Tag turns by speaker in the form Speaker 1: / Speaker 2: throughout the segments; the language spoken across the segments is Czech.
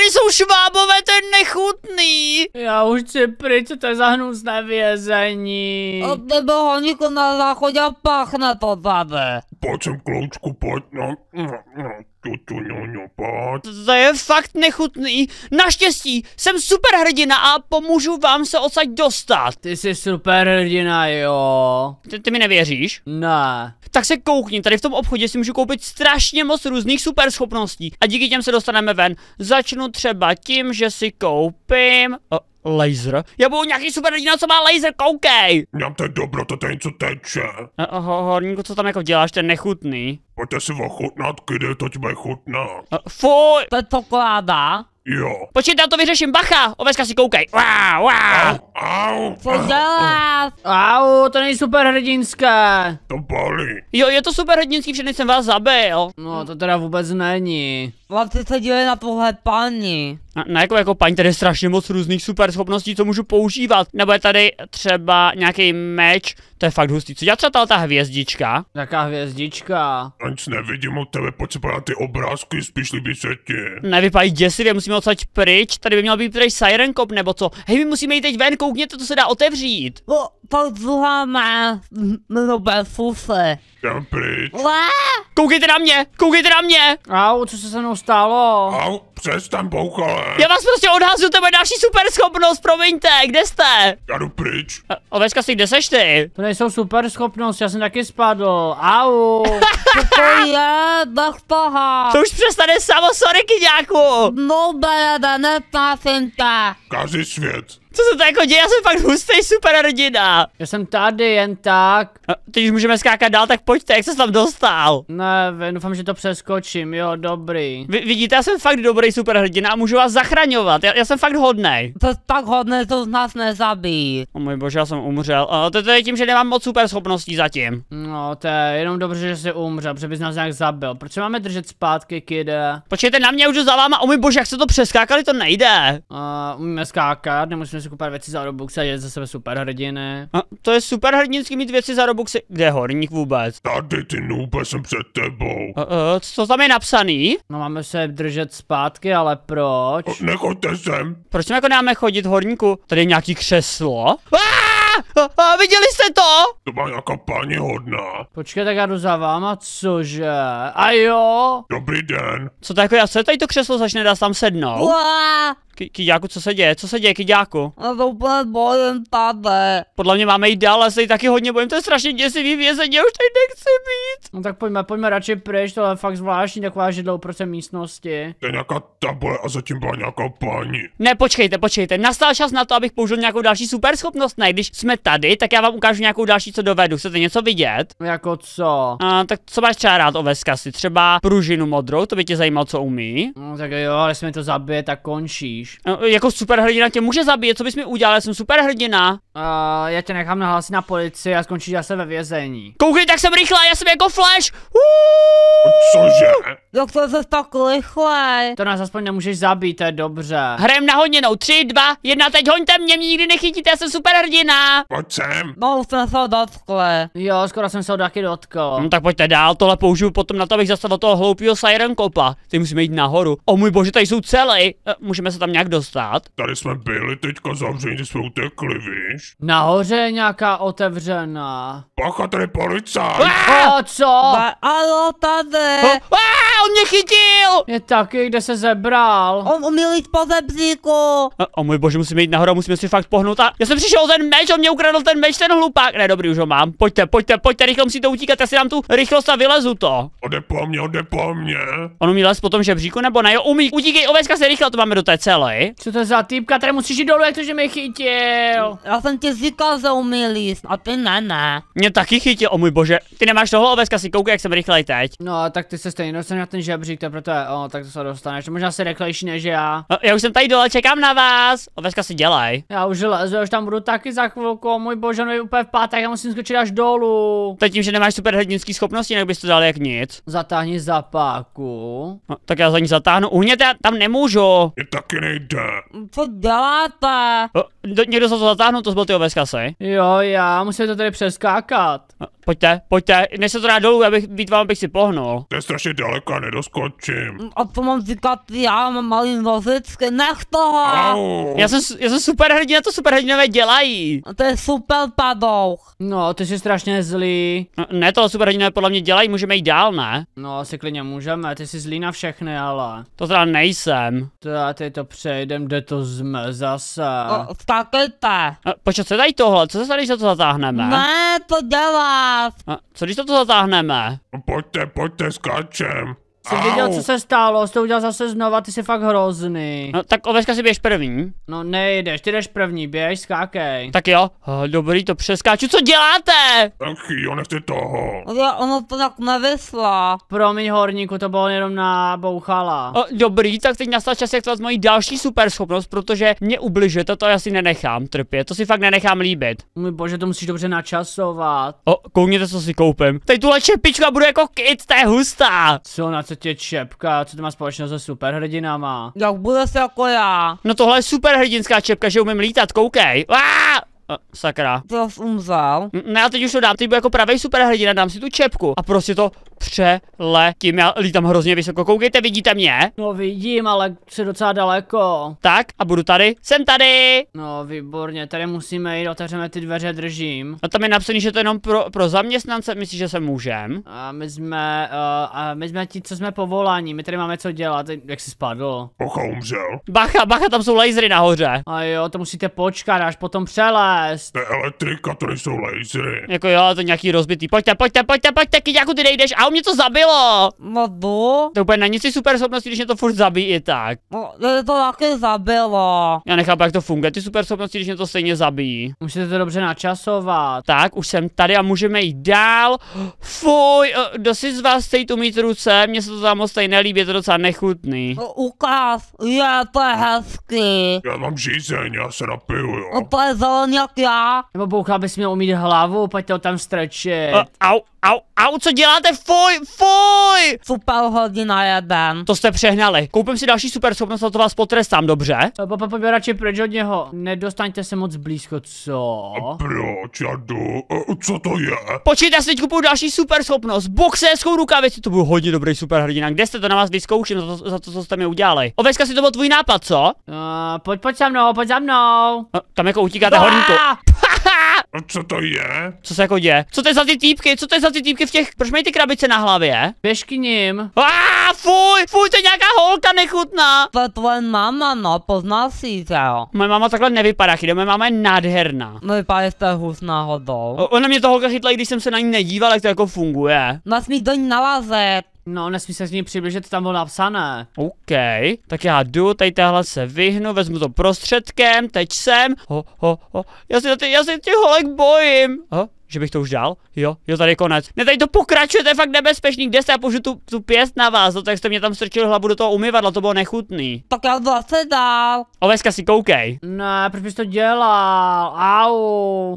Speaker 1: tady jsou švábové, to je nechutný. Já už chci pryč, to je zahnusné vězení. Od tebe honíku na záchodě pachne to tady.
Speaker 2: Pojď sem, kloučku, pojď. No.
Speaker 3: To je fakt nechutný. Naštěstí, jsem superhrdina a pomůžu vám se odsaď dostat. Ty jsi superhrdina, jo. Ty, ty mi nevěříš? Ne. Tak se koukni, tady v tom obchodě si můžu koupit strašně moc různých superschopností. A díky těm se dostaneme ven. Začnu třeba tím, že si koupím... O,
Speaker 2: Laser?
Speaker 3: Já budu nějaký super hrdina, co
Speaker 2: má laser, koukej! Nám to je dobro, to je něco teče.
Speaker 3: Oho, horníku, co tam jako děláš,
Speaker 2: ten nechutný. Pojďte si ochutnat, kdy to bude chutná.
Speaker 3: Fuj! Předpokládá. Jo. Počkej, já to vyřeším, bacha! Oveska si koukej. Wow, wow! Au, au. Co dělá? vás. Au, to není superhrdinská. To bolí. Jo, je to superhrdinský, všechny jsem vás zabil. No, to teda vůbec není. Vlastně se dívej na tohle paní. Na, na jako, jako paní, tady je strašně moc různých super schopností, co můžu používat. Nebo je tady třeba nějaký meč, to je fakt hustý. Co dělá třeba ta hvězdička? Jaká
Speaker 2: hvězdička? Ani nevidím od tebe, pojď se ty obrázky, spíš líbí se ti.
Speaker 3: Nevypadí děsivě, musíme odsaď pryč, tady by měl být tady Siren Cop nebo co. Hej, my musíme jít teď ven, koukněte, to se dá otevřít. O, podruha má hrubé fufe.
Speaker 2: Jdem pryč.
Speaker 3: Lá? Koukejte na mě, koukejte na mě. Au, co se se mnou stalo? Au,
Speaker 2: přestaň boukale.
Speaker 3: Já vás prostě odhazuju, to je další super schopnost, promiňte, kde jste?
Speaker 2: Já jdu pryč.
Speaker 3: ovečka si, kde seš ty? To nejsou super schopnost, já jsem taky spadl, au. to
Speaker 1: je paha. To už
Speaker 3: přestane samo, sorry kyňáku. No, Beleda, nepásím tě.
Speaker 2: Kazí svět.
Speaker 3: Co se to jako děje? Já jsem fakt hustý super rodina. Já jsem tady jen tak. A teď už můžeme skákat dál, tak pojďte, jak se tam dostal? Ne, doufám, že to přeskočím, jo, dobrý. Vy, vidíte, já jsem fakt dobrý super hrdina a můžu vás zachraňovat, já, já jsem fakt hodný. To je tak hodné, to z nás nezabíjí. O můj bože, já jsem umřel. A to, to je tím, že nemám moc super schopností zatím. No, to je jenom dobře, že jsi umřel, protože bys nás nějak zabil. Proč máme držet zpátky, kide? Počkejte na mě, už za váma, o můj bože, jak se to přeskákali, to nejde. Uh, umíme skákat, nemusíme si kupovat věci za Robuxy a je za sebe hrdiné. A to je super hrdinský mít věci za Robuxy. Kde je horník vůbec? Tady ty
Speaker 2: nůbe jsem před tebou.
Speaker 3: A, eh, a, eh, co tam je napsaný? No máme se držet zpátky, ale proč? A nechoďte sem. Proč tam jako dáme chodit horníku? Tady je nějaký křeslo? A! A, a viděli jste to? To má nějaká paní hodná. Počkej, tak já jdu za váma, cože? A jo? Dobrý den. Co jako já se tady to křeslo začne dát tam sednout?
Speaker 1: Uá!
Speaker 3: Kyďáku, co se děje? Co se děje, Kyďáku?
Speaker 1: Já to úplně bojím,
Speaker 3: tady. Podle mě máme jít dál, ale se tady taky hodně bojím, to je strašně děsivý vězení, já už tady nechci být. No tak pojďme, pojďme radši pryč, tohle je fakt zvláštní, taková židla uprostřed místnosti.
Speaker 2: To je nějaká tabule a zatím byla nějaká paní.
Speaker 3: Ne, počkejte, počkejte, nastal čas na to, abych použil nějakou další super schopnost, ne, když jsme tady, tak já vám ukážu nějakou další, co dovedu. Chcete něco vidět? No jako co? A, tak co máš třeba rád o si? Třeba pružinu modrou, to by tě zajímalo, co umí. No, tak jo, ale jsme to zabije, tak končíš. A, no, jako superhrdina tě může zabít, co bys mi udělal, já jsem superhrdina. A, já tě nechám nahlásit na policii a skončíš zase ve vězení. Koukej, tak jsem rychlá, já jsem jako Flash! Uuu! Cože? Jak to zase tak rychle? To nás aspoň nemůžeš zabít, to je dobře. Hrajem na honěnou, tři, dva, jedna, teď hoňte mě, mě nikdy nechytíte, já jsem superhrdina pojď sem. No, jsem se dotkle. Jo, skoro jsem se ho taky dotkl. No tak pojďte dál, tohle použiju potom na to, abych zastavil toho hloupého Siren Kopa. Ty musíme jít nahoru. O můj bože, tady jsou celé. Eh, můžeme se tam nějak dostat?
Speaker 2: Tady jsme byli teďka zavření, jsme utekli, víš?
Speaker 3: Nahoře je nějaká otevřená. Pacha, tady policajt. A ah! co? Ba ano, tady. Ah, on mě chytil. Je taky, kde se zebral.
Speaker 1: On umí jít po zebříku.
Speaker 3: Eh, o můj bože, musíme jít nahoru, musíme si fakt pohnout a já jsem přišel ten meč, on mě ukradl ten meč, ten hlupák. Ne, dobrý, už ho mám. Pojďte, pojďte, pojďte, rychle musíte utíkat, já si dám tu rychlost a vylezu to.
Speaker 2: Ode po mě, ode po mě.
Speaker 3: On umí les po tom žebříku nebo ne? Jo, umí. Utíkej, ovečka se rychle, to máme do té celé. Co to za týpka, tady musíš jít dolů, jak to, že mě chytil. Já jsem ti říkal, že umí líst, a ty ne, ne. Mě taky chytil, o můj bože. Ty nemáš toho ovečka, si koukej, jak jsem rychlej teď. No, tak ty se stejně dostal na ten žebřík, to je proto, o, tak to se dostaneš, možná se rychlejší než já. No, já už jsem tady dole, čekám na vás. Ovečka si dělej. Já už lezu, už tam budu taky za chvilku jako můj bože, no je úplně v pátek, já musím skočit až dolů. To tím, že nemáš super hrdinský schopnosti, jinak bys to dal jak nic. Zatáhni páku. No, tak já za ní zatáhnu, uhněte, já tam
Speaker 2: nemůžu. Je taky nejde.
Speaker 3: Co děláte? O někdo se to zatáhnout, to byl ty bez Jo, já musím to tady přeskákat. No, pojďte, pojďte, než se to dá dolů, abych
Speaker 2: být vám, abych si pohnul. To je strašně daleko, nedoskočím.
Speaker 3: A to mám říkat, já mám malý nozický, nech toho. Au. Já jsem, já jsem super hrdina, to super hrdinové dělají. A to je super padouch. No, ty jsi strašně zlý. No, ne, to super hrdinové podle mě dělají, můžeme jít dál, ne? No, asi klidně můžeme, ty jsi zlý na všechny, ale. To teda nejsem. To já teď to přejdem, kde to jsme zase. O, skákejte. A, počkej, se tady tohle, co se tady, to zatáhneme? Ne, to dělá. A, co když to zatáhneme?
Speaker 2: Pojďte, pojďte, skáčem. Jsi Au. věděl, co
Speaker 3: se stalo, jsi to udělal zase znova, ty jsi fakt hrozný.
Speaker 2: No tak Oveska si běž první.
Speaker 3: No nejdeš, ty jdeš první, běž, skákej. Tak jo, uh, dobrý, to přeskáču, co děláte? Tak jo, nechte toho. Ale no, ono to tak nevysla. Promiň horníku, to bylo jenom nabouchala. O, dobrý, tak teď nastal čas, jak mojí další super schopnost, protože mě ubližujete, to já si nenechám trpět, to si fakt nenechám líbit. Můj bože, to musíš dobře načasovat. O, koukněte, co si koupím. Teď tuhle čepička bude jako kit, to je hustá. Co na co tě čepka, co to má společného se superhrdinama? Jak bude se jako já? No tohle je superhrdinská čepka, že umím lítat, koukej. Aaaa! Uh, sakra. To jsi umzal. Ne, já teď už to dám, teď budu jako pravý superhrdina, dám si tu čepku a prostě to přeletím. Já lítám hrozně vysoko, koukejte, vidíte mě? No vidím, ale jsi docela daleko. Tak, a budu tady, jsem tady. No výborně, tady musíme jít, otevřeme ty dveře, držím. No tam je napsaný, že to je jenom pro, pro zaměstnance, myslíš, že se můžem? A my jsme, uh, a my jsme ti, co jsme povolání, my tady máme co dělat, jak jsi spadl? Bacha umřel. Bacha, bacha, tam jsou lasery nahoře. A jo, to musíte počkat, až potom přelet nalézt.
Speaker 2: To je elektrika, to jsou lasery.
Speaker 3: Jako jo, to nějaký rozbitý. Pojďte, pojďte, pojďte, pojďte, když jako ty nejdeš. A u mě to zabilo. No, bo? To úplně není si super schopnosti, když mě to furt zabíjí i tak. No, to, to taky zabilo. Já nechápu, jak to funguje, ty super schopnosti, když mě to stejně zabíjí. Musíte to dobře načasovat. Tak, už jsem tady a můžeme jít dál. Fuj, eh, kdo si z vás chce tu mít ruce? Mně se to tam moc nelíbí, je to docela nechutný. No, ukáz, je to hezký. Já mám
Speaker 2: žízeň, já se napiju, jo.
Speaker 3: zelený a dělat já. Nebo boucha bys měl umít hlavu, pojď to tam strčit. Uh, au, au, au, co děláte? Fuj, fuj! Super hodina jeden. To jste přehnali. Koupím si další super schopnost a to vás potrestám, dobře? Eh, papa, pojď radši pryč od něho. Nedostaňte se moc blízko, co?
Speaker 2: Eh, Proč já jdu? Co to je?
Speaker 3: Počkejte, já si teď kupuju další super schopnost. Boxerskou rukavici, to byl hodně dobrý super hrdina. Kde jste to na vás vyzkouším za to, za to co jste mi udělali? Oveska si to byl tvůj nápad, co? Uh, pojď, pojď za mnou, pojď za mnou. Uh, tam jako utíkáte hodně to... Jako- A
Speaker 2: co to je?
Speaker 3: Co se jako děje? Co to je za ty týpky? Co to je za ty týpky v těch... Proč mají ty krabice na hlavě? Běž k ním. Aaaa, fuj, fuj, to je nějaká holka nechutná. To je tvoje máma, no, poznal si to. jo. Moje máma takhle nevypadá, chyba, moje máma je nádherná. No, vypadá, jste hus
Speaker 1: náhodou. O, ona
Speaker 3: mě ta holka chytla, i když jsem se na ní nedíval, jak to jako funguje. Nasmí no, do ní nalazet. No, nesmí se z ní přiblížit, tam bylo napsané. OK, tak já jdu, tady tahle se vyhnu, vezmu to prostředkem, teď jsem. Ho, ho, ho, já se, já se tě holek bojím. Ho, že bych to už dal? Jo, jo, tady je konec. Ne, tady to pokračuje, to je fakt nebezpečný. Kde se já použiju tu, tu pěst na vás? No, tak jste mě tam strčil hlavu do toho umyvadla, to bylo nechutný. Tak já zase dál. Oveska si koukej. Ne, proč bys to dělal? Au.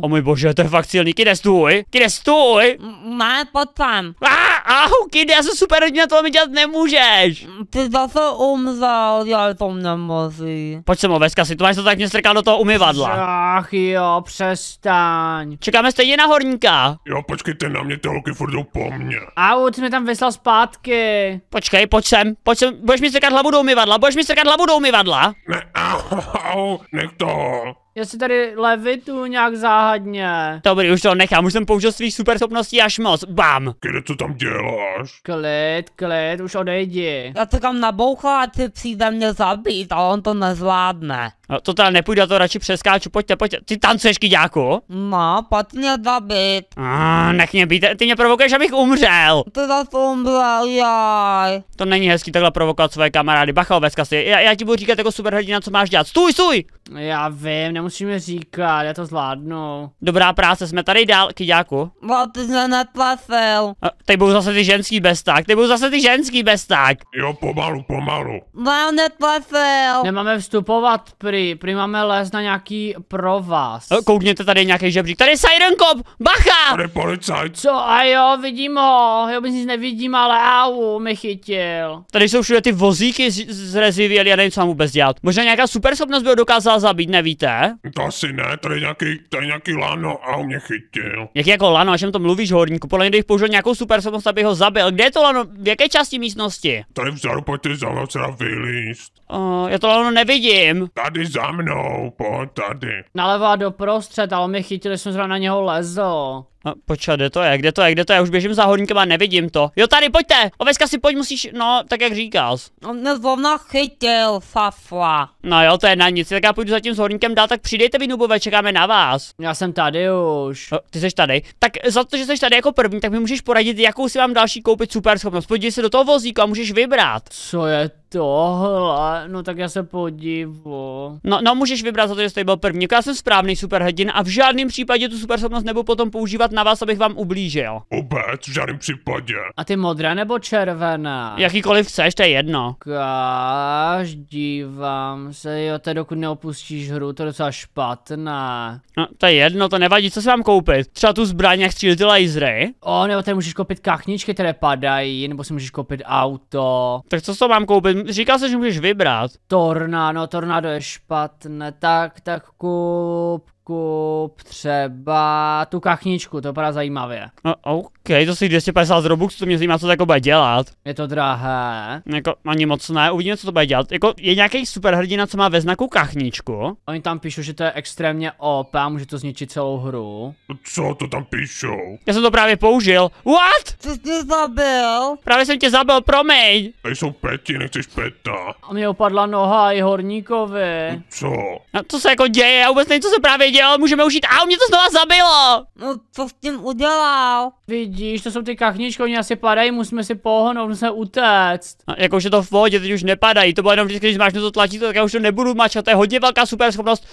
Speaker 3: O můj bože, to je fakt silný. Kde stůj?
Speaker 1: Kde stůj? Mm má potom. A,
Speaker 3: a Huky, já jsem super rodina, to mi dělat nemůžeš. Ty zase umřel, já to nemozí. Pojď se mu veska si, to máš to tak mě strká do toho umyvadla. Ach jo, přestaň. Čekáme stejně na horníka.
Speaker 2: Jo, počkejte na mě, ty holky furt jdou po mně.
Speaker 3: ty mi tam vyslal zpátky. Počkej, pojď sem, pojď sem, budeš mi strkat hlavu do umyvadla, budeš mi strkat hlavu do umyvadla. Ne, au, au, nech to. Já si tady levitu nějak záhadně. Dobrý, už to nechám, už jsem použil svých super schopností až moc. Bam! Kde to tam děláš?
Speaker 1: Klid, klid, už odejdi. Já to tam nabouchla, a ty přijde mě zabít
Speaker 3: a on to nezvládne. No, to teda nepůjde, to radši přeskáču, pojďte, pojďte. Ty tancuješ, kyďáku? No, pojď mě
Speaker 1: zabít.
Speaker 3: A, nech mě být, ty mě provokuješ, abych umřel. Ty zase umřel, jaj. To není hezký takhle provokovat svoje kamarády, bacha, si. Já, já ti budu říkat jako superhrdina, co máš dělat. Stůj, stůj! Já vím, nemusíme říkat, já to zvládnu. Dobrá práce, jsme tady dál, kyďáku.
Speaker 1: Bo, ty jsi netlafil.
Speaker 3: Teď budou zase ty ženský besták, teď budou zase ty ženský besták. Jo, pomalu, pomalu. Bo, netlafil. Nemáme vstupovat prý, prý máme les na nějaký provaz. Eh, koukněte tady nějaký žebřík, tady je Siren Cop, bacha! Tady policajt. Co, a jo, vidím ho, jo, nic nevidím, ale au, mi chytil. Tady jsou všude ty vozíky z, z rezivy, já nevím, co mám vůbec dělat. Možná nějaká super schopnost by ho dokázala dokázal zabít, nevíte? To asi ne, to je nějaký, to je nějaký lano
Speaker 2: a on mě chytil.
Speaker 3: Jaký jako lano, až to mluvíš, horníku? Podle mě, když použil nějakou super schopnost, aby ho zabil. Kde je to lano? V jaké části místnosti?
Speaker 2: Tady vzadu, pojďte za mnou třeba vylíst. Uh, já to lano nevidím. Tady za mnou, pojď tady.
Speaker 3: Naleva do prostřed, ale mě chytili, jsem zrovna na něho lezl. No, počkej, kde to je, kde to je, kde to je, už běžím za horníkem a nevidím to. Jo tady, pojďte, oveska si pojď, musíš, no, tak jak říkáš. On
Speaker 1: mě zrovna
Speaker 3: chytil, fafla. No jo, to je na nic, tak já půjdu za tím s horníkem dál, tak přidejte mi nubové, čekáme na vás. Já jsem tady už. No, ty jsi tady, tak za to, že jsi tady jako první, tak mi můžeš poradit, jakou si mám další koupit super schopnost. Podívej se do toho vozíku a můžeš vybrat. Co je tohle, no tak já se podívu. No, no můžeš vybrat za to, že jste byl první. Jako já jsem správný superhrdin a v žádném případě tu superschopnost nebudu potom používat na vás, abych vám ublížil.
Speaker 2: Obec, v žádném případě. A
Speaker 3: ty modrá nebo červená? Jakýkoliv chceš, to je jedno. Kaž, dívám se, jo, to dokud neopustíš hru, to je docela špatné. No, to je jedno, to nevadí, co si mám koupit? Třeba tu zbraň, jak střílit ty lasery? O, nebo tady můžeš koupit kachničky, které padají, nebo si můžeš koupit auto. Tak co to mám koupit? říkal jsi, že můžeš vybrat. Tornádo, tornádo je špatné, tak, tak kup, kup, třeba tu kachničku, to je zajímavě. No, OK. OK, to si 250 z Robuxu, to mě zajímá, co to jako bude dělat. Je to drahé. Jako ani moc ne, uvidíme, co to bude dělat. Jako je nějaký superhrdina, co má ve znaku kachničku. Oni tam píšou, že to je extrémně OP a může to zničit celou
Speaker 2: hru. Co to tam píšou?
Speaker 3: Já jsem to právě použil. What? Ty jsi mě zabil? Právě jsem tě zabil, promiň.
Speaker 2: A jsou peti, nechceš peta.
Speaker 3: A mě upadla noha i horníkovi. No co? A co no, se jako děje? Já vůbec nevím, co se právě dělal, můžeme užít. A mě to znova zabilo. No co s tím udělal? Vidí vidíš, to jsou ty kachničky, oni asi padají, musíme si pohnout, musíme utéct. A no, jako už je to v pohodě, teď už nepadají, to bylo jenom vždycky, když máš to tlačítko, tak já už to nebudu mačkat, to je hodně velká super schopnost.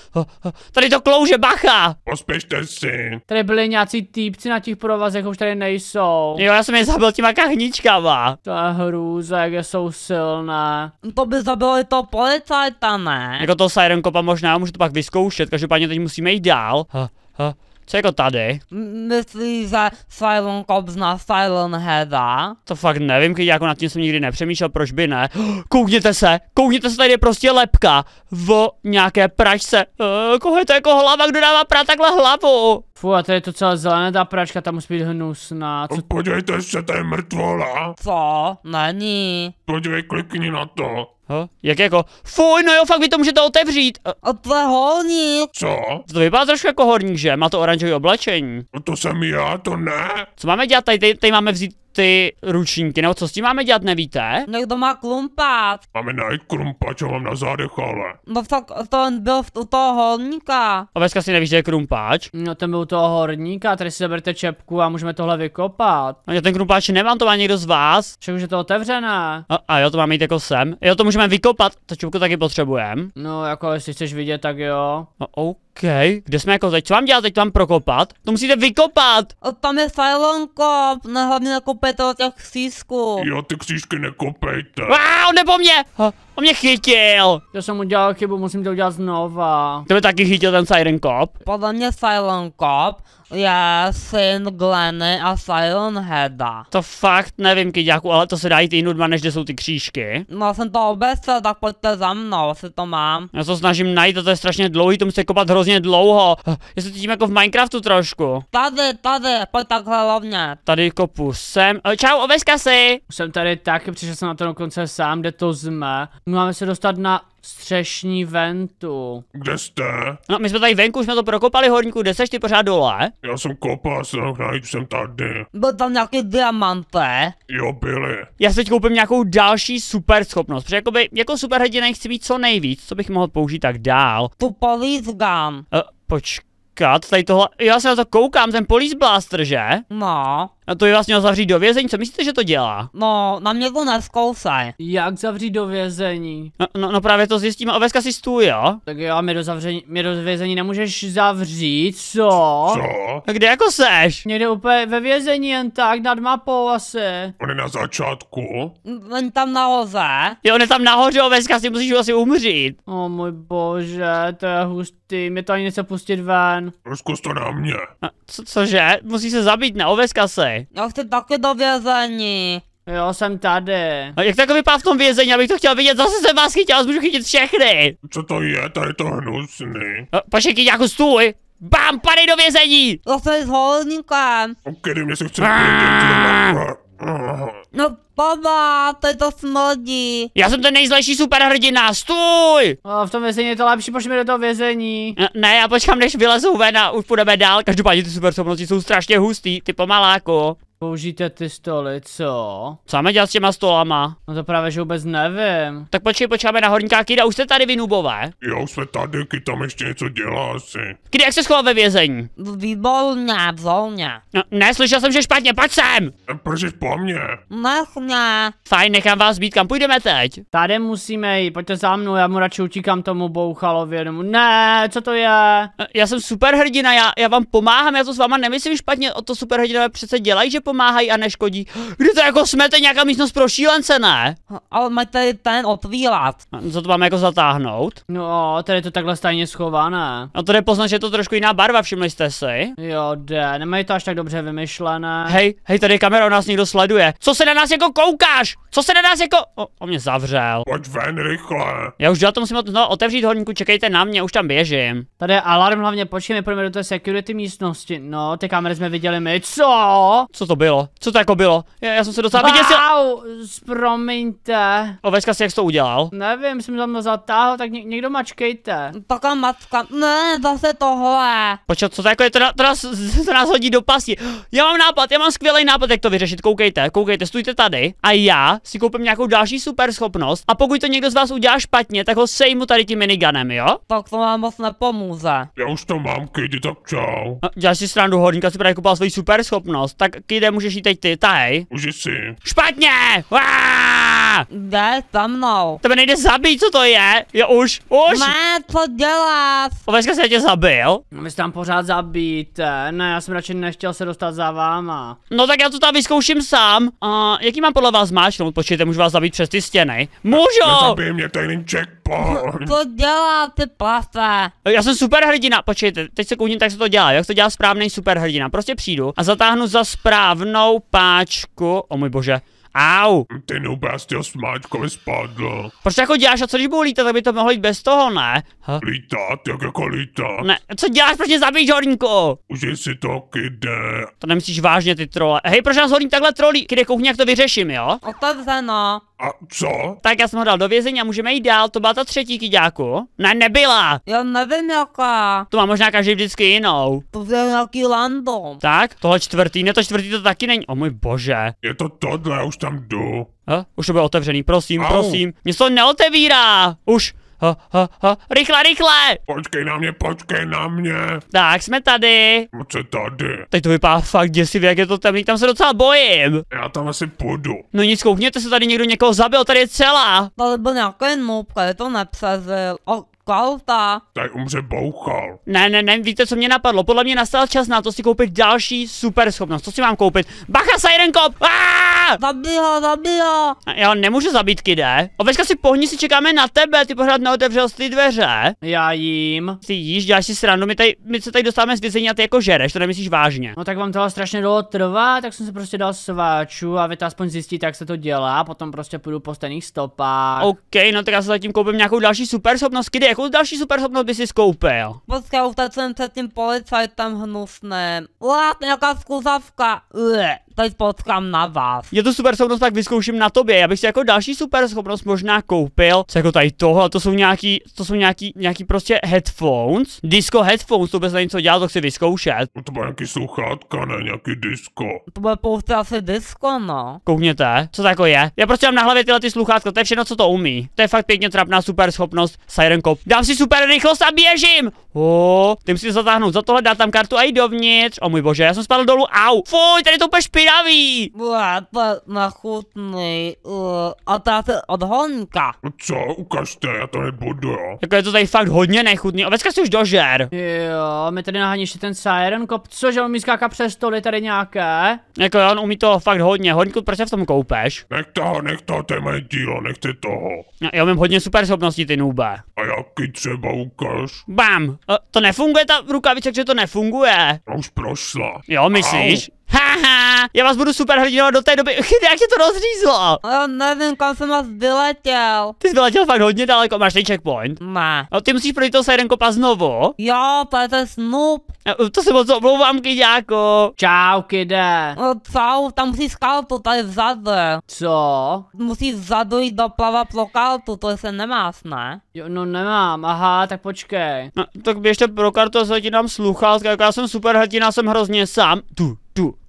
Speaker 3: Tady to klouže, bacha! Pospěšte si. Tady byli nějací týpci na těch provazech, už tady nejsou. Jo, já jsem je zabil těma kachničkama. To je hrůza, jak jsou silné. To by i to policajta, ne? Jako to Siren Copa možná, můžu to pak vyzkoušet, každopádně teď musíme jít dál. Ha, ha. Co jako tady?
Speaker 1: Myslíš, že Silent Cops na Silent Heada?
Speaker 3: To fakt nevím, když jako nad tím jsem nikdy nepřemýšlel, proč by ne. Koukněte se, koukněte se, tady je prostě lepka v nějaké pračce. E, koho je to jako hlava, kdo dává prát takhle hlavu? Fu, a tady je to celá zelená ta pračka, tam musí být hnusná. Co... Podívejte se, to je mrtvola.
Speaker 2: Co? Není. Podívej, klikni na to. Huh?
Speaker 3: Jak jako? Fuj, no jo, fakt vy to můžete otevřít. A to je horník. Co? To vypadá trošku jako horník, že? Má to oranžové oblečení. No to jsem já, to ne. Co máme dělat? Tady, tady, tady máme vzít ty ručníky, nebo co s tím máme dělat, nevíte? Někdo no, má klumpat. Máme najít krumpače, mám na zádech, ale.
Speaker 1: No tak to byl u toho horníka.
Speaker 3: A Veska si nevíš, že je krumpáč? No ten byl u toho horníka, tady si zaberte čepku a můžeme tohle vykopat. No já ten krumpáč nemám, to má někdo z vás. Však už je to otevřené. A, a jo, to máme jít jako sem. Jo, to můžeme vykopat, to čepku taky potřebujeme. No jako jestli chceš vidět, tak jo. No, OK. OK, kde jsme jako teď mám dělat, teď mám prokopat? To musíte vykopat! O, tam je na hlavně nekopejte do těch křížků. Jo,
Speaker 2: ty křížky nekopejte. Wow,
Speaker 3: nebo mě! Ha, On mě chytil. Já jsem udělal chybu, musím to udělat znova. by taky chytil ten Siren Cop? Podle mě Siren Cop
Speaker 1: je syn Glenny a Siren Heada.
Speaker 3: To fakt nevím, kyďáku, ale to se dá jít nudma, než kde jsou ty křížky. No jsem to obecně, tak pojďte za mnou,
Speaker 1: asi to mám.
Speaker 3: Já se snažím najít a to je strašně dlouhý, to musí kopat hrozně dlouho. Já se cítím jako v Minecraftu trošku.
Speaker 1: Tady, tady, pojď takhle hlavně.
Speaker 3: Tady kopu, sem. Čau, oveska si. Jsem tady taky, přišel jsem na ten konce sám, kde to jsme. Máme se dostat na střešní ventu. Kde jste? No, my jsme tady venku, jsme to prokopali horníku, kde seš ty pořád
Speaker 2: dole? Já jsem kopal, snad najít jsem tady.
Speaker 3: Byl tam nějaký diamante?
Speaker 2: Jo, byly.
Speaker 3: Já se koupím nějakou další super schopnost, protože jakoby, jako superhrdina chci být co nejvíc, co bych mohl použít tak dál. Tu police gun. Uh, počkej počkat, tady tohle, já se na to koukám, ten police blaster, že? No. A to by vás měl zavřít do vězení, co myslíte, že to dělá? No, na mě to neskousaj. Jak zavřít do vězení? No, no, no právě to zjistíme, Oveska si stůj, jo? Tak jo, mě do, zavření, mě do vězení nemůžeš zavřít, co? Co? A kde jako seš? Někde úplně ve vězení jen tak, nad mapou asi.
Speaker 2: On je na začátku.
Speaker 3: On tam nahoře. Jo, on je tam nahoře, Oveska, si musíš asi umřít. O můj bože, to je hustý, mě to ani nechce pustit ven. Zkus to na mě. A co, cože? Musí se zabít na Oveska se. Já chci taky do vězení. Jo, jsem tady. A jak takový vypadá v tom vězení, abych to chtěl vidět, zase jsem vás chytil, můžu chytit všechny.
Speaker 2: Co to je, tady to hnusný? Pašeky, jako stůj. Bam, padej do vězení! Já jsem s holníkem. Ok, mě se chce vědět,
Speaker 3: No baba, to je to smrdí. Já jsem ten nejzlejší superhrdina, stůj! O, no, v tom vězení je to lepší, pojďme do toho vězení. Ne, ne, já počkám, než vylezou ven a už půjdeme dál. Každopádně ty super jsou strašně hustý, ty pomaláko. Použijte ty stoly, co? Co máme dělat s těma stolama? No to právě, že vůbec nevím. Tak počkej, počkáme na horníka Kida, už jste tady vynubové.
Speaker 2: Jo, jsme tady, Kida, tam ještě něco dělá asi.
Speaker 3: Kida, jak se schoval ve vězení? Volně, volně. No, ne, slyšel jsem, že špatně, pojď sem! E, Proč jsi po mně? Nech mě. Fajn, nechám vás být, kam půjdeme teď? Tady musíme jít, pojďte za mnou, já mu radši utíkám tomu bouchalově, jednomu. Ne, co to je? E, já jsem hrdina, já, já vám pomáhám, já to s váma nemyslím špatně, o to hrdinové přece dělají, že pomáhají a neškodí. Kde to jako smete nějaká místnost pro šílence, ne? No, ale máte ten otvílat. Co to máme jako zatáhnout? No, tady je to takhle stejně schované. No to jde poznat, že je to trošku jiná barva, všimli jste si? Jo, jde, nemají to až tak dobře vymyšlené. Hej, hej, tady je kamera, nás někdo sleduje. Co se na nás jako koukáš? Co se na nás jako... O, o mě zavřel. Pojď ven rychle. Já už dělat to musím no, otevřít horníku, čekejte na mě, už tam běžím. Tady je alarm hlavně, počkej, my do té security místnosti. No, ty kamery jsme viděli my, co? Co to bylo? Co to jako bylo? Já, já jsem se docela wow, vyděsil. Wow, promiňte. Ovečka si jak jsi to udělal? Nevím, jsem tam zatáhl, tak ně, někdo mačkejte. Taká mačka, ne, zase tohle. Počkej, co to jako je, to, na, to, nás, to nás hodí do pasti. Já mám nápad, já mám skvělý nápad, jak to vyřešit, koukejte, koukejte, stůjte tady a já si koupím nějakou další super schopnost a pokud to někdo z vás udělá špatně, tak ho sejmu tady tím miniganem, jo? Tak to vám moc nepomůže. Já už to mám, Kitty, tak čau. Já no, si srandu, hodinka, si právě koupila svoji super schopnost, tak kde můžeš jít teď ty, taj. Už jsi. Špatně! Aaaa! já. Jde za mnou. Tebe nejde zabít, co to je? Jo, už, už. Ne, co děláš? Ovečka se tě zabil? No, vy jste tam pořád zabíte. Ne, já jsem radši nechtěl se dostat za váma. No tak já to tam vyzkouším sám. A uh, jaký mám podle vás zmáčknout? Počkejte, můžu vás zabít přes ty stěny. Můžu! Zabij mě, tajný checkpoint. Co
Speaker 1: děláte, plase?
Speaker 3: Já jsem superhrdina. Počkejte, teď se koukním, tak se to dělá. Jak to dělá správný superhrdina? Prostě přijdu a zatáhnu za správnou páčku. O můj bože. Au. Ty nube, z těho smáčkovi spadl. Proč jako děláš a co když budu lítat, tak by to mohlo jít
Speaker 2: bez toho, ne? Huh? Lítat, jak jako lítat?
Speaker 3: Ne, co děláš, proč mě zabíjíš, horníku?
Speaker 2: Už si to, kde.
Speaker 3: To nemyslíš vážně, ty trole. Hej, proč nás horník takhle trolí? Kde kuchni, jak to vyřeším, jo? Otevřeno. A co? Tak já jsem ho dal do vězení a můžeme jít dál. To byla ta třetí kyďáku. Ne, nebyla. Já nevím jaká. To má možná každý vždycky jinou. To je nějaký random. Tak, tohle čtvrtý, ne to čtvrtý to taky není. O můj bože. Je to tohle, já už tam jdu. A? Už to bylo otevřený, prosím, Au. prosím. Mě se to
Speaker 2: neotevírá.
Speaker 3: Už, Rychle, rychle!
Speaker 2: Počkej na mě, počkej na mě.
Speaker 3: Tak, jsme tady. Co tady? Teď to vypadá fakt děsivě, jak je to temný, tam se docela bojím.
Speaker 2: Já tam asi půjdu.
Speaker 3: No nic, koukněte se, tady někdo někoho zabil, tady je celá.
Speaker 1: To byl nějaký noob, který to nepřezil.
Speaker 3: A Kalta.
Speaker 2: Tady umře Bouchal.
Speaker 3: Ne, ne, ne, víte, co mě napadlo? Podle mě nastal čas na to si koupit další super schopnost. Co si mám koupit? Bacha, Siren Cop! Zabij ho, Já nemůžu zabít, kde? Ovečka si pohni, si čekáme na tebe, ty pořád neotevřel ty dveře. Já jím. Ty jíš, děláš si srandu, my, tady, my se tady dostáváme z vězení a ty jako žereš, to nemyslíš vážně. No tak vám tohle strašně dlouho trvá, tak jsem se prostě dal sváču a vy to aspoň zjistíte, jak se to dělá, potom prostě půjdu po stejných stopách. OK, no tak já se zatím koupím nějakou další super schopnost, kdy jako Jakou další super schopnost by si skoupil?
Speaker 1: Počkej, teď jsem tím policajtem hnusném. Uá, nějaká zkuzavka. Ule teď potkám na vás.
Speaker 3: Je to super schopnost, tak vyzkouším na tobě. Já bych si jako další super schopnost možná koupil. Co jako tady tohle, to jsou nějaký, to jsou nějaký, nějaký prostě headphones. Disco headphones, to vůbec není co dělat, to chci vyzkoušet. No
Speaker 2: to bude nějaký sluchátka, ne nějaký disco.
Speaker 3: To bude pouze asi disco, no.
Speaker 2: Koukněte,
Speaker 3: co to jako je. Já prostě mám na hlavě tyhle ty sluchátka, to je všechno, co to umí. To je fakt pěkně trapná super schopnost Siren Cop. Dám si super rychlost a běžím! O, ty musím zatáhnout za tohle, dát tam kartu a jít dovnitř. O můj bože, já jsem spadl dolů, au. Fuj, tady to úplně zvědavý.
Speaker 2: Budete
Speaker 3: nechutný uh, a je od Honka.
Speaker 2: Co? Ukažte, já to nebudu, jo.
Speaker 3: Jako je to tady fakt hodně nechutný. Ovečka si už dožer. Jo, my tady nahání ještě ten Siren Cop. Cože, on mi skáká přes stoly tady nějaké? Jako on umí to fakt hodně. Honku, proč se v tom koupeš?
Speaker 2: Nech toho, nech toho, to je moje dílo, nechte toho. Já, no, já mám
Speaker 3: hodně super schopností, ty nube. A
Speaker 2: jaký třeba ukaž?
Speaker 3: Bam! Uh, to nefunguje ta rukavice, že to nefunguje. A už prošla.
Speaker 2: Jo, myslíš?
Speaker 3: Au. Haha, já vás budu super hrdinovat do té doby. Jak tě to rozřízlo? Já nevím, kam jsem vás vyletěl. Ty jsi vyletěl fakt hodně daleko, máš ten checkpoint. Ne. No, ty musíš projít to Siren kopa znovu. Jo, to je ten Snoop. Eh, to se moc omlouvám, kyďáko. Čau, kyde. No, čau, tam musíš kaltu, tady vzadu. Co?
Speaker 1: Musíš vzadu jít doplava pro kaltu, to se nemáš, ne? Jo, no
Speaker 3: nemám, aha, tak počkej. No, tak běžte pro kartu a ti dám sluchátka, jako já jsem super hrdina, jsem hrozně sám. Tu,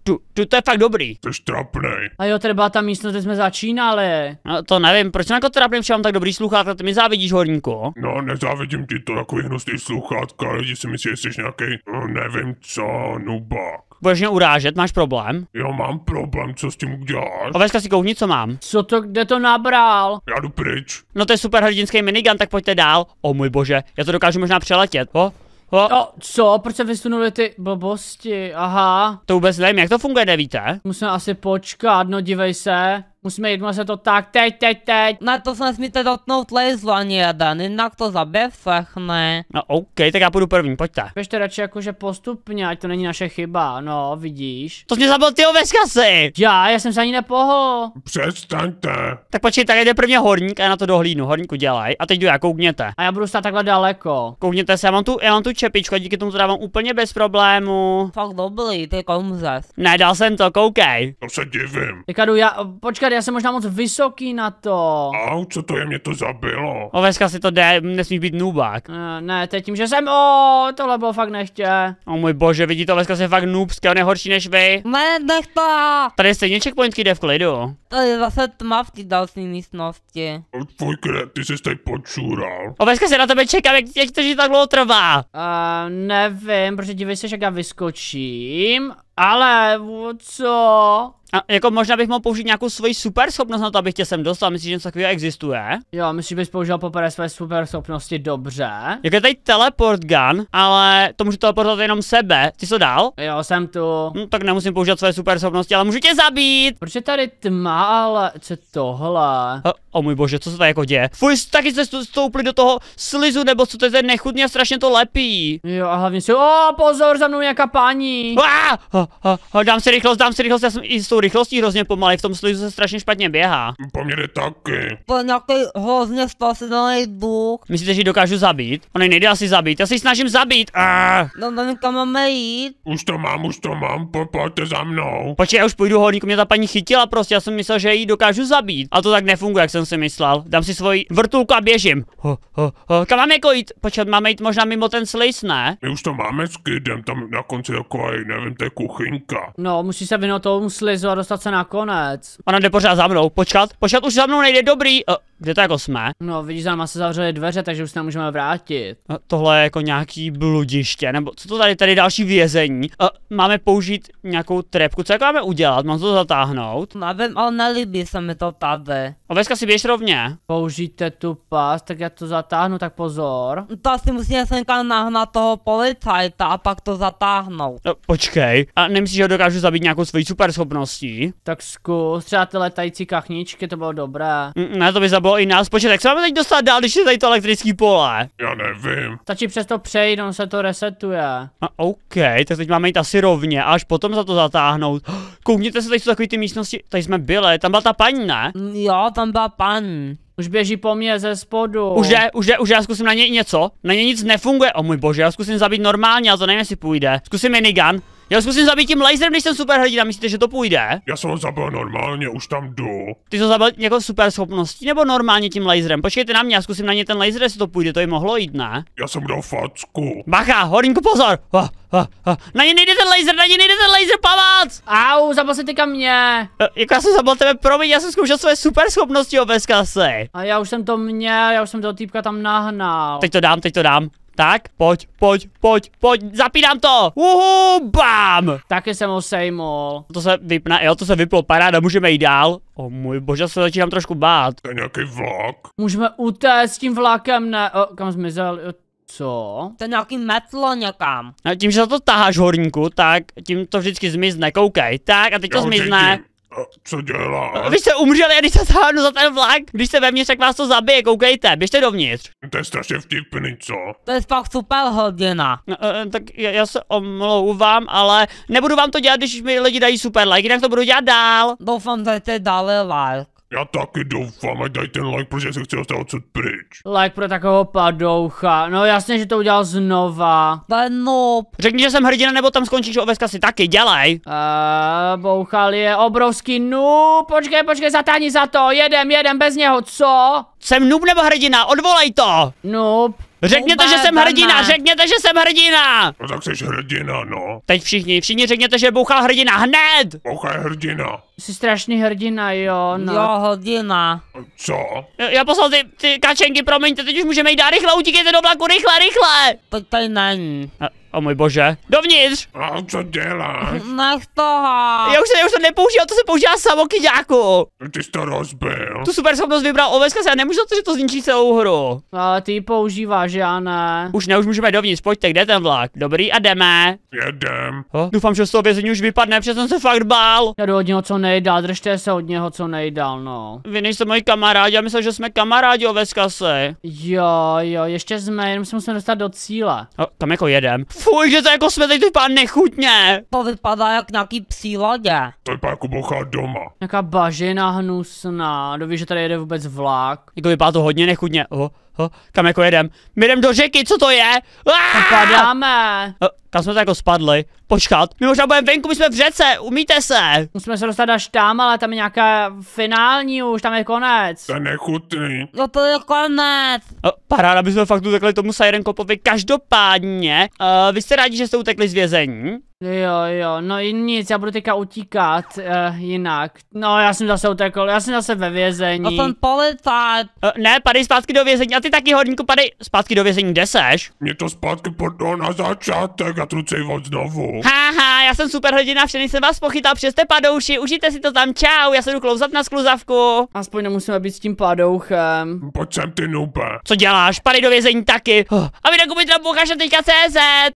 Speaker 3: tu, tu, to je fakt dobrý. To je trapnej. A jo, třeba ta místnost, kde jsme začínali. No to nevím, proč jako trapný, že mám tak dobrý sluchátka, ty mi závidíš, horníku.
Speaker 2: No, nezávidím ti to takový hnusný sluchátka, lidi si myslí, že jsi nějaký, no, nevím co, nubák.
Speaker 3: Budeš mě urážet, máš problém? Jo, mám problém, co s tím uděláš? Oveska si kouhni, co mám. Co to, kde to nabral? Já jdu pryč. No to je super hrdinský minigun, tak pojďte dál. O můj bože, já to dokážu možná přeletět, O, O, co? Proč se vysunuly ty blbosti? Aha. To vůbec nevím, jak to funguje, nevíte? Musím asi počkat, no dívej se. Musíme jedno se to tak, teď, teď, teď. Na to nesmíte dotknout lejzlu ani jeden, jinak to
Speaker 1: zabesechne.
Speaker 3: No OK, tak já půjdu první, pojďte. Běžte radši jakože postupně, ať to není naše chyba, no vidíš. To jsi mě zabil ty ve skasy. Já, já jsem se ani nepohl.
Speaker 2: Přestaňte.
Speaker 3: Tak počkej, tak jde prvně horník a já na to dohlídnu, horníku dělej a teď jdu já, koukněte. A já budu stát takhle daleko. Koukněte se, já mám tu, já mám tu čepičku a díky tomu to dávám úplně bez problému. Fakt dobrý, ty komzes. Ne, dal jsem to, koukej.
Speaker 2: To se divím.
Speaker 3: Teďka jdu já, počkej, super, já jsem možná moc vysoký na to. Au, co to je, mě to zabilo. Oveska si to jde, nesmí být nubák. Ne, eh, ne, teď tím, že jsem, o, tohle bylo fakt nechtě. O můj bože, vidíte, Oveska se fakt nubské, on je horší než vy. Ne, nech to. Tady je stejně checkpointky jde v klidu. To je zase tma v té další místnosti.
Speaker 2: Tvoj kret, ty jsi tady počůral.
Speaker 3: Oveska se na tebe čekám, jak, jak to, že tak dlouho trvá. Uh, nevím, protože dívej se, jak já vyskočím. Ale co? A jako možná bych mohl použít nějakou svoji super schopnost na to, abych tě sem dostal. Myslíš, že něco takového existuje? Jo, myslím, že bys použil poprvé své super schopnosti dobře. Jako je tady teleport gun, ale to můžu teleportovat jenom sebe. Ty co dál? Jo, jsem tu. No, tak nemusím použít své super schopnosti, ale můžu tě zabít. Proč je tady tma, ale co tohle? O, o můj bože, co se tady jako děje? Fuj, taky jste stoupli do toho slizu, nebo co to je nechutně a strašně to lepí. Jo, a hlavně si, o, pozor, za mnou nějaká paní. Ah! oh, oh, dám si rychlost, dám si rychlost, já jsem i s tou rychlostí hrozně pomalý. v tom slizu se strašně špatně běhá. Po mě jde taky. To je nějaký hrozně spasitelný bůh. Myslíte, že ji dokážu zabít? Ona nejde asi zabít, já si ji snažím zabít. Ah. No, nevím, no, no, kam máme jít. Už to
Speaker 2: mám, už to mám, po, pojďte za mnou.
Speaker 3: Počkej, já už půjdu horníku, mě ta paní chytila prostě, já jsem myslel, že ji dokážu zabít. A to tak nefunguje, jak jsem si myslel. Dám si svoji vrtulku a běžím. Ho, ho, ho. Kam máme jako jít? Počkej, máme jít možná mimo ten sliz, ne?
Speaker 2: My už to máme s kidem, tam na konci takový, nevím, to kuchyňka.
Speaker 3: No, musí se vynout tomu slizu a dostat se na konec. Ona jde pořád za mnou, počkat, počkat už za mnou nejde, dobrý. Uh, kde to jako jsme? No, vidíš, za náma se zavřely dveře, takže už se nemůžeme vrátit. A tohle je jako nějaký bludiště, nebo co to tady, tady další vězení? A máme použít nějakou trepku, co jako máme udělat? Mám to zatáhnout? Nevím, ale nelíbí se mi to tady. Oveska si běž rovně. Použijte tu pas, tak já to zatáhnu, tak pozor.
Speaker 1: To asi musíme senka nahnat toho policajta a pak to zatáhnout. No,
Speaker 2: počkej,
Speaker 3: a nemyslíš, že ho dokážu zabít nějakou svojí schopností? Tak zkus, třeba ty letající kachničky, to bylo dobré. Mm, ne, to by zabilo nebo i nás. Počkej, jak se máme teď dostat dál, když je tady to elektrický pole? Já nevím. Stačí přes to přejít, on se to resetuje. A OK, tak teď máme jít asi rovně až potom za to zatáhnout. Koukněte se, tady jsou takový ty místnosti, tady jsme byli, tam byla ta paní, ne? Mm, jo, tam byla pan. Už běží po mně ze spodu. Už je, už je, už já zkusím na něj něco. Na něj nic nefunguje. O můj bože, já zkusím zabít normálně, a to nevím, jestli půjde. Zkusím minigun. Já zkusím zabít tím laserem, než jsem superhrdina, myslíte, že to půjde? Já jsem ho zabil
Speaker 2: normálně, už tam jdu.
Speaker 3: Ty jsi ho zabil jako super schopností nebo normálně tím laserem? Počkejte na mě, já zkusím na ně ten laser, jestli to půjde, to je mohlo jít, ne? Já jsem dal facku. Bacha, horinku pozor! Ha, ha, ha. Na ně nejde ten laser, na ně nejde ten laser, pavác! Au, zabil se teďka mě. E, jako já jsem zabil tebe, promiň, já jsem zkoušel své super schopnosti obeska A já už jsem to mě, já už jsem toho týpka tam nahnal. Teď to dám, teď to dám. Tak, pojď, pojď, pojď, pojď, zapínám to! Uhu, bam! Taky jsem ho sejmol. To se vypne, jo, to se vyplo, paráda, můžeme jít dál. O můj bože, se začínám trošku bát. To je nějaký vlak. Můžeme utéct s tím vlakem, ne, o, kam zmizel, jo, co? To je nějaký metlo někam. A tím, že za to taháš horníku, tak tím to vždycky zmizne, koukej. Tak a teď to zmizne.
Speaker 2: Co dělá? Vy
Speaker 3: jste umřeli, když se zhánu za ten vlak. Když ve mně, tak vás to zabije, koukejte, běžte dovnitř.
Speaker 2: To je strašně vtipný, co?
Speaker 3: To je fakt super hodina. No, eh, tak já, já se omlouvám, ale nebudu vám to dělat, když mi lidi dají super like, jinak to budu dělat dál. Doufám, že jste dali like.
Speaker 2: Já taky doufám, ať dají ten like, protože se chci dostat odsud pryč.
Speaker 3: Like pro takového padoucha. No jasně, že to udělal znova. Benob. Řekni, že jsem hrdina, nebo tam skončíš oveska si taky, dělej. Uh, bouchal je obrovský nu. Počkej, počkej, zatáni za to. Jedem, jedem bez něho, co? Jsem noob nebo hrdina, odvolej to. Noob. Řekněte, že jsem hrdina, řekněte, že jsem hrdina!
Speaker 2: No tak jsi hrdina, no.
Speaker 3: Teď všichni, všichni řekněte, že bouchá hrdina, hned! Bouchá hrdina. Jsi strašný hrdina, jo, no. Jo, hrdina. Co? Já poslal ty, ty kačenky, promiňte, teď už můžeme jít dál. rychle utíkejte do blaku, rychle, rychle! Pojď tady není. O můj bože. Dovnitř! A co
Speaker 2: děláš?
Speaker 3: Nech toho. Já už se, já už to nepoužívám, to se používá samo kyďáku.
Speaker 2: Ty jsi to rozbil. Tu
Speaker 3: super schopnost vybral Oveska, já nemůžu to, že to zničí celou hru. Ale ty ji používáš, já ne. Už ne, už můžeme dovnitř, pojďte, kde ten vlak? Dobrý a jdeme. Jedem. Ho? Doufám, že z toho vězení už vypadne, protože jsem se fakt bál. Já jdu od něho co nejdál, držte se od něho co nejdál, no. Vy nejste moji kamarádi, já myslím, že jsme kamarádi Oveska se. Jo, jo, ještě jsme, jenom se musíme dostat do cíle. O, tam jako jedem. Fuj, že to jako jsme teď vypadá nechutně. To vypadá jak nějaký psí ladě. To vypadá jako bocha doma. Nějaká bažina hnusná. Doví, že tady jede vůbec vlak. Jako vypadá to hodně nechutně. Oh ho, kam jako jedem? My jdem do řeky, co to je? Padáme. Kam jsme to jako spadli? Počkat, my možná budeme venku, my jsme v řece, umíte se. Musíme se dostat až tam, ale tam je nějaká finální už, tam je konec. To je nechutný. No to je konec. O, paráda, my jsme fakt utekli tomu Siren Kopovi. Každopádně, uh, vy jste rádi, že jste utekli z vězení? Jo, jo, no i nic, já budu teďka utíkat, uh, jinak. No, já jsem zase utekl, já jsem zase ve vězení. No jsem policát. Uh, eh, ne, padej zpátky do vězení, a ty taky hodníku padej zpátky
Speaker 2: do vězení, kde seš? Mě to zpátky podlo na začátek a trucej od znovu. Haha,
Speaker 3: já jsem super hrdina, všechny jsem vás pochytal, přes te padouši, užijte si to tam, čau, já se jdu klouzat na skluzavku. Aspoň nemusíme být s tím padouchem.
Speaker 2: Pojď sem ty nube.
Speaker 3: Co děláš, padej do vězení taky. Oh, a vy nakupit na CZ.